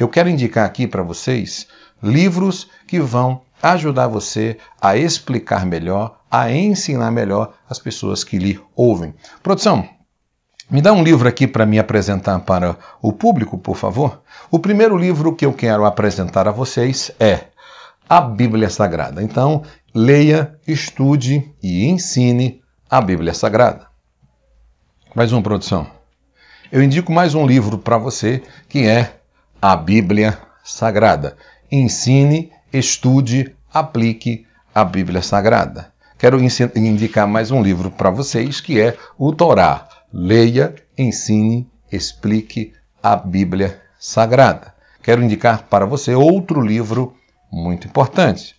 Eu quero indicar aqui para vocês livros que vão ajudar você a explicar melhor, a ensinar melhor as pessoas que lhe ouvem. Produção, me dá um livro aqui para me apresentar para o público, por favor. O primeiro livro que eu quero apresentar a vocês é A Bíblia Sagrada. Então, leia, estude e ensine a Bíblia Sagrada. Mais uma produção. Eu indico mais um livro para você que é a Bíblia Sagrada. Ensine, estude, aplique a Bíblia Sagrada. Quero indicar mais um livro para vocês que é o Torá. Leia, ensine, explique a Bíblia Sagrada. Quero indicar para você outro livro muito importante: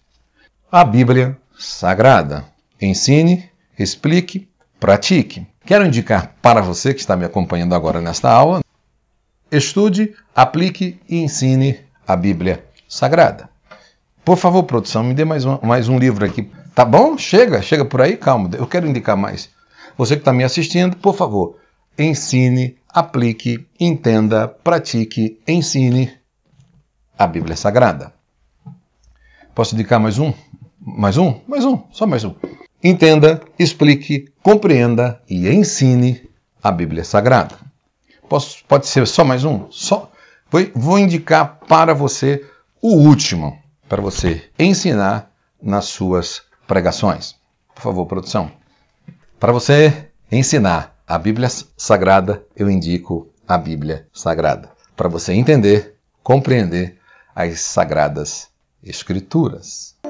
a Bíblia Sagrada. Ensine, explique, pratique. Quero indicar para você que está me acompanhando agora nesta aula Estude, aplique e ensine a Bíblia Sagrada. Por favor, produção, me dê mais um, mais um livro aqui. Tá bom? Chega, chega por aí, calma, eu quero indicar mais. Você que está me assistindo, por favor, ensine, aplique, entenda, pratique, ensine a Bíblia Sagrada. Posso indicar mais um? Mais um? Mais um, só mais um. Entenda, explique, compreenda e ensine a Bíblia Sagrada. Posso, pode ser só mais um? Só. Vou, vou indicar para você o último, para você ensinar nas suas pregações. Por favor, produção. Para você ensinar a Bíblia Sagrada, eu indico a Bíblia Sagrada. Para você entender, compreender as Sagradas Escrituras.